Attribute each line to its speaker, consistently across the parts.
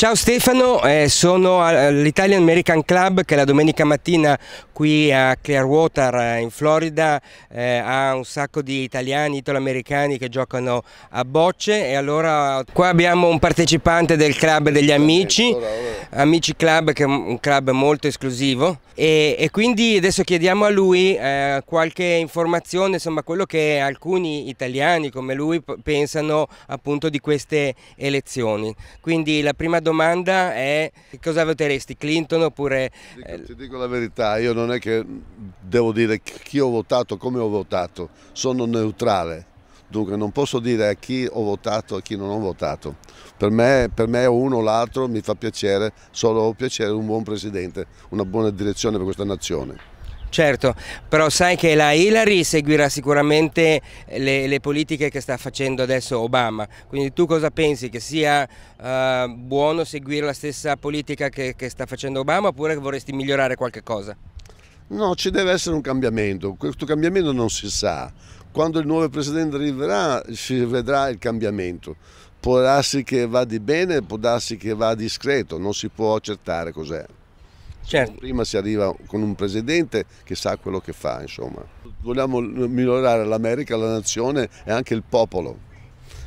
Speaker 1: Ciao Stefano, eh, sono all'Italian American Club che la domenica mattina qui a Clearwater eh, in Florida eh, ha un sacco di italiani, italoamericani che giocano a bocce e allora qua abbiamo un partecipante del club degli amici, oh. Amici Club che è un club molto esclusivo e, e quindi adesso chiediamo a lui eh, qualche informazione, insomma quello che alcuni italiani come lui pensano appunto di queste elezioni. Quindi la prima domanda
Speaker 2: domanda è cosa voteresti, Clinton oppure... Dico, eh, ti dico la verità, io non è che devo dire chi ho votato, come ho votato, sono neutrale. Dunque non posso dire a chi ho votato e a chi non ho votato. Per me, per me uno o l'altro mi fa piacere, solo ho piacere un buon presidente, una buona direzione per questa nazione.
Speaker 1: Certo, però sai che la Hillary seguirà sicuramente le, le, politiche che sta facendo adesso Obama, quindi tu cosa pensi? Che sia eh, buono seguire la stessa politica che, che sta facendo Obama oppure che vorresti migliorare qualche cosa?
Speaker 2: No, ci deve essere un cambiamento, questo cambiamento non si sa, quando il nuovo presidente arriverà si vedrà il cambiamento, può darsi che vada bene, può darsi che va discreto, non si può accertare cos'è. Certo. Prima si arriva con un presidente che sa quello che fa, insomma. Vogliamo migliorare l'America, la nazione e anche il popolo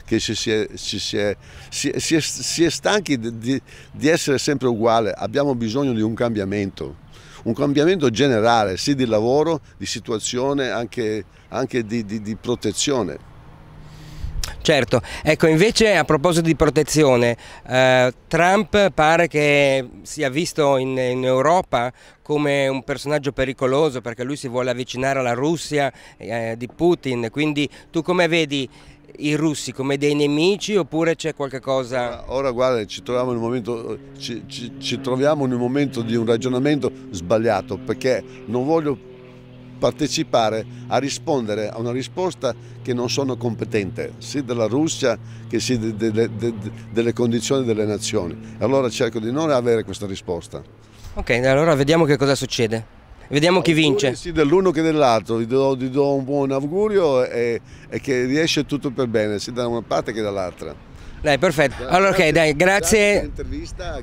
Speaker 2: che si, si, è, si, è, si è, è, stanchi di, di essere sempre uguale, abbiamo bisogno di un cambiamento un cambiamento generale, sì di lavoro, di situazione, anche, anche di, di, di protezione.
Speaker 1: Certo, ecco invece a proposito di protezione, eh, Trump pare che sia visto in, in, Europa come un personaggio pericoloso perché lui si vuole avvicinare alla Russia eh, di Putin, quindi tu come vedi
Speaker 2: i russi come dei nemici oppure c'è qualcosa... Ora, ora guarda, ci troviamo, in un momento, ci, ci, ci troviamo in un momento di un ragionamento sbagliato perché non voglio partecipare a rispondere a una risposta che non sono competente, sia della Russia che sia de, de, de, delle condizioni delle nazioni. Allora cerco di non avere questa risposta.
Speaker 1: Ok, allora vediamo che cosa succede.
Speaker 2: Vediamo chi vince. Sì, dell'uno che dell'altro, vi do, do, un buon augurio e, e, che riesce tutto per bene, sia da una parte che dall'altra.
Speaker 1: Dai, perfetto. Allora, ok, dai, grazie.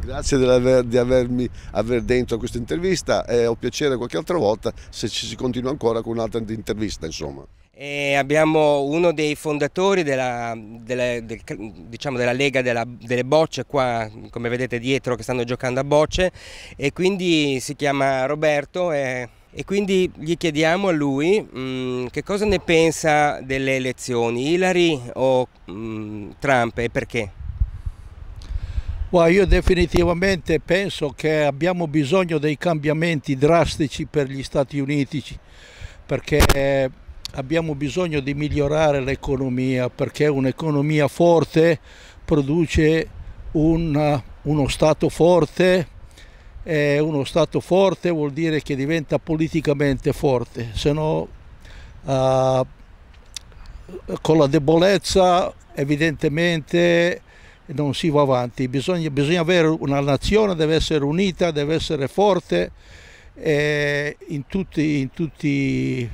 Speaker 1: Grazie
Speaker 2: aver, di avermi aver dentro questa intervista e ho piacere qualche altra volta se ci si continua ancora con un'altra intervista, insomma.
Speaker 1: E abbiamo uno dei fondatori della, della, del, diciamo della Lega della, delle Bocce qua, come vedete dietro che stanno giocando a bocce e quindi si chiama Roberto e e quindi gli chiediamo a lui mh, mm, che cosa ne pensa delle elezioni, Hillary o mh, mm, Trump e perché?
Speaker 3: Well, io definitivamente penso che abbiamo bisogno dei cambiamenti drastici per gli Stati Uniti perché abbiamo bisogno di migliorare l'economia perché un'economia forte produce un, uno Stato forte è eh, uno Stato forte vuol dire che diventa politicamente forte, se no eh, con la debolezza evidentemente non si va avanti, bisogna, bisogna, avere una nazione, deve essere unita, deve essere forte eh, in, tutti, in, tutti,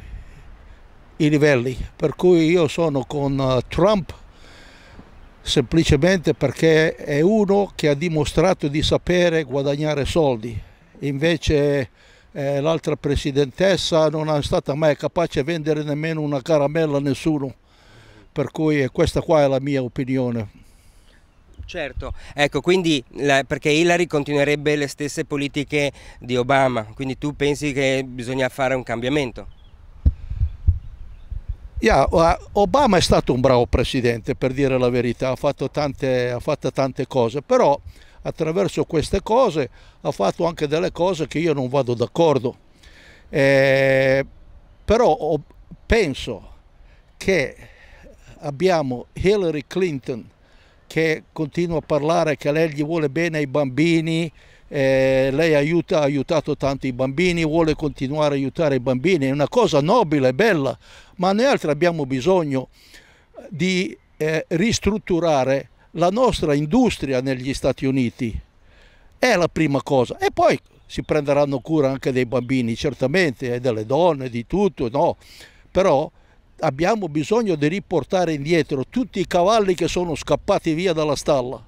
Speaker 3: i livelli, per cui io sono con eh, Trump semplicemente perché è uno che ha dimostrato di sapere guadagnare soldi, invece eh, l'altra presidentessa non è stata mai capace di vendere nemmeno una caramella a nessuno, per cui eh, questa qua è la mia opinione.
Speaker 1: Certo, ecco, quindi perché Hillary continuerebbe le stesse politiche di Obama, quindi tu pensi che bisogna fare un cambiamento?
Speaker 3: Yeah, Obama è stato un bravo presidente, per dire la verità, ha fatto tante, ha fatto tante cose, però attraverso queste cose ha fatto anche delle cose che io non vado d'accordo. Eh, però penso che abbiamo Hillary Clinton che continua a parlare che lei gli vuole bene ai bambini, eh, lei aiuta, ha aiutato tanti bambini, vuole continuare a aiutare i bambini, è una cosa nobile, bella, ma noi altri abbiamo bisogno di eh, ristrutturare la nostra industria negli Stati Uniti, è la prima cosa, e poi si prenderanno cura anche dei bambini, certamente, e eh, delle donne, di tutto, no, però abbiamo bisogno di riportare indietro tutti i cavalli che sono scappati via dalla stalla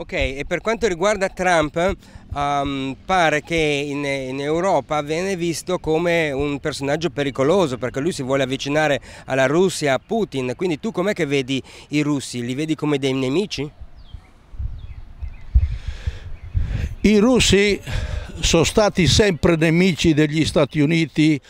Speaker 1: Ok, e per quanto riguarda Trump, um, pare che in, in, Europa viene visto come un personaggio pericoloso perché lui si vuole avvicinare alla Russia, a Putin, quindi tu com'è che vedi i russi? Li vedi come dei nemici?
Speaker 3: I russi sono stati sempre nemici degli Stati Uniti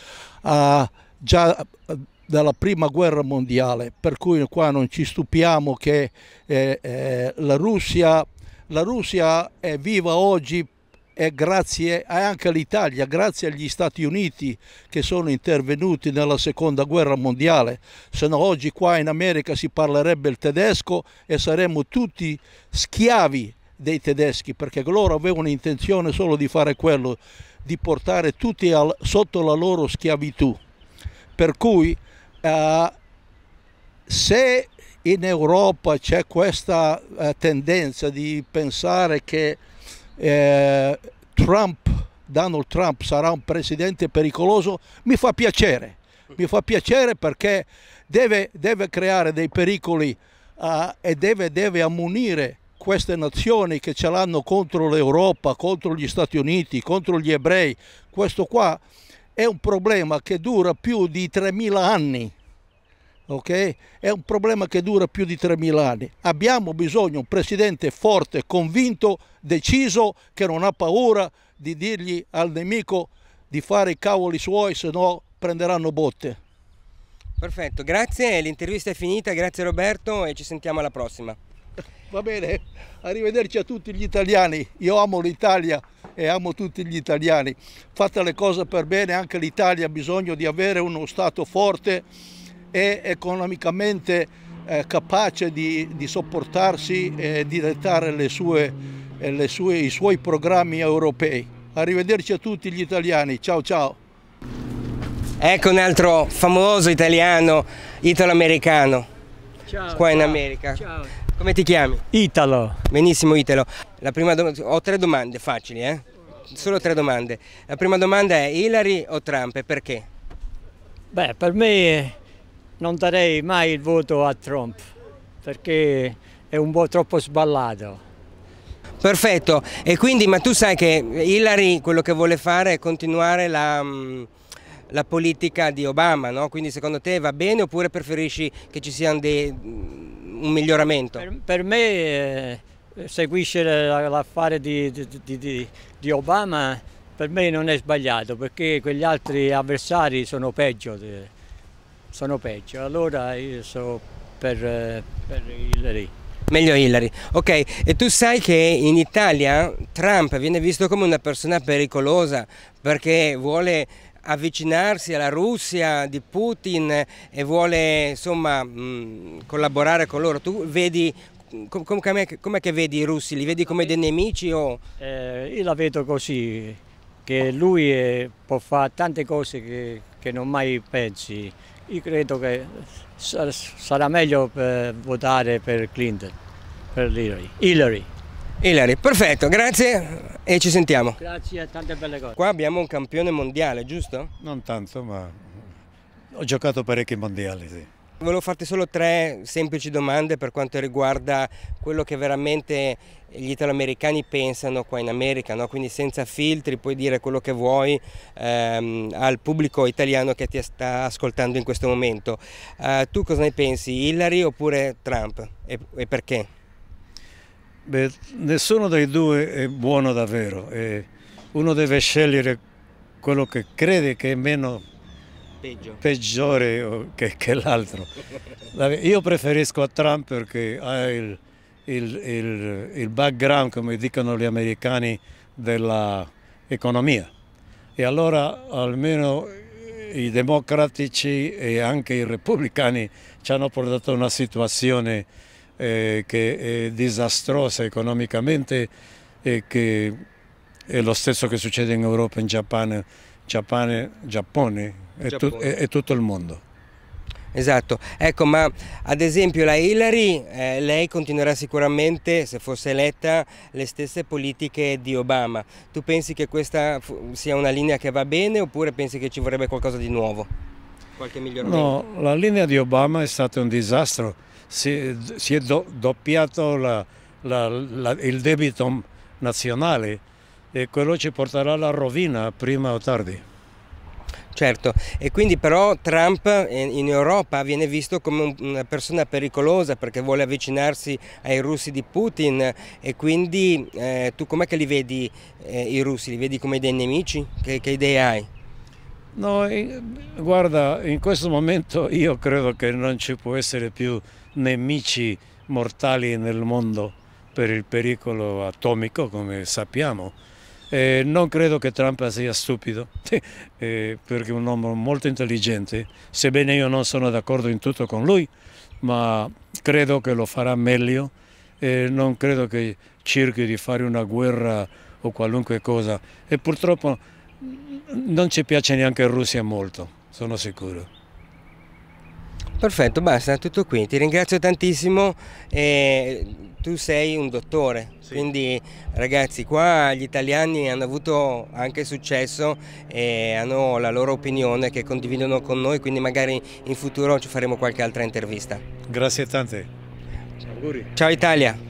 Speaker 3: uh, già eh, dalla prima guerra mondiale, per cui qua non ci stupiamo che eh, eh, la Russia la Russia è viva oggi e grazie anche all'Italia, grazie agli Stati Uniti che sono intervenuti nella seconda guerra mondiale, se no oggi qua in America si parlerebbe il tedesco e saremmo tutti schiavi dei tedeschi perché loro avevano intenzione solo di fare quello, di portare tutti al, sotto la loro schiavitù. Per cui eh, se in Europa c'è questa eh, tendenza di pensare che eh, Trump, Donald Trump sarà un presidente pericoloso, mi fa piacere, mi fa piacere perché deve, deve creare dei pericoli eh, e deve, deve ammonire queste nazioni che ce l'hanno contro l'Europa, contro gli Stati Uniti, contro gli ebrei. Questo qua è un problema che dura più di 3.000 anni Okay? È un problema che dura più di 3.000 anni. Abbiamo bisogno di un presidente forte, convinto, deciso, che non ha paura di dirgli al nemico di fare i cavoli suoi, se no prenderanno botte.
Speaker 1: Perfetto, grazie, l'intervista è finita, grazie Roberto e ci sentiamo alla prossima.
Speaker 3: Va bene, arrivederci a tutti gli italiani, io amo l'Italia e amo tutti gli italiani. Fate le cose per bene, anche l'Italia ha bisogno di avere uno Stato forte è economicamente eh, capace di, di, sopportarsi e di dettare le sue, eh, le sue, i suoi programmi europei. Arrivederci a tutti gli italiani, ciao ciao!
Speaker 1: Ecco un altro famoso italiano, italo-americano, qua ciao. in America. Ciao. Come ti chiami? Italo. Benissimo Italo. ho tre domande facili, eh? solo tre domande. La prima domanda è Hillary o Trump e perché? Beh, per me non darei mai il voto a Trump perché è un po' troppo sballato. Perfetto, e quindi ma tu sai che Hillary quello che vuole fare è continuare la, mm, la politica di Obama, no? quindi secondo te va bene oppure preferisci che ci sia mm, un miglioramento? Per, per me eh, seguisce l'affare di, di, di, di, Obama per me non è sbagliato
Speaker 4: perché quegli altri avversari sono peggio. Eh sono peggio, allora io
Speaker 1: sono per, eh,
Speaker 4: per Hillary.
Speaker 1: Meglio Hillary. Ok, e tu sai che in Italia Trump viene visto come una persona pericolosa perché vuole avvicinarsi alla Russia di Putin e vuole insomma mh, collaborare con loro. Tu vedi com, com, com'è che vedi i russi? Li vedi come dei nemici? O... Eh, io la vedo così, che lui è, può fare tante cose che, che non mai pensi. Io credo che sarà meglio per eh, votare per Clinton, per Hillary. Hillary. Hillary, perfetto, grazie e ci sentiamo. Grazie, tante belle cose. Qua abbiamo un campione mondiale, giusto? Non tanto, ma ho giocato parecchi mondiali, sì. Volevo farti solo tre semplici domande per quanto riguarda quello che veramente gli italoamericani pensano qua in America, no? quindi senza filtri puoi dire quello che vuoi ehm, al pubblico italiano che ti sta ascoltando in questo momento. Eh, tu cosa ne pensi, Hillary oppure Trump e, e perché? Beh,
Speaker 4: nessuno dei due è buono davvero, eh, uno deve scegliere quello che crede che è meno Peggio. Peggiore che, che l'altro. Io preferisco a Trump perché ha il, il, il, il background, come dicono gli americani, dell'economia. E allora almeno i democratici e anche i repubblicani ci hanno portato a una situazione eh, che è disastrosa economicamente e che è lo stesso che succede in Europa, in Giappone,
Speaker 1: Giappone, Giappone e, tu, e, e tutto il mondo. Esatto, ecco ma ad esempio la Hillary, eh, lei continuerà sicuramente, se fosse eletta, le stesse politiche di Obama. Tu pensi che questa sia una linea che va bene oppure pensi che ci vorrebbe qualcosa di nuovo? Qualche miglioramento? No, la
Speaker 4: linea di Obama è stata un disastro, si, si è do, doppiato la, la, la, il
Speaker 1: debito nazionale e quello ci porterà alla rovina prima o tardi. Certo, e quindi però Trump in Europa viene visto come una persona pericolosa perché vuole avvicinarsi ai russi di Putin e quindi eh, tu com'è che li vedi eh, i russi? Li vedi come dei nemici? Che, che idee hai?
Speaker 4: No, eh, guarda, in questo momento io credo che non ci può essere più nemici mortali nel mondo per il pericolo atomico, come sappiamo eh, non credo che Trump sia stupido, eh, perché è un uomo molto intelligente, sebbene io non sono d'accordo in tutto con lui, ma credo che lo farà meglio e eh, non credo che cerchi di fare una guerra o qualunque cosa. E purtroppo mm, non ci
Speaker 1: piace neanche Russia molto, sono sicuro. Perfetto, basta, tutto qui. Ti ringrazio tantissimo. E tu sei un dottore, sì. quindi ragazzi qua gli italiani hanno avuto anche successo e hanno la loro opinione che condividono con noi, quindi magari in futuro ci faremo qualche altra intervista.
Speaker 4: Grazie tante. Ciao Italia.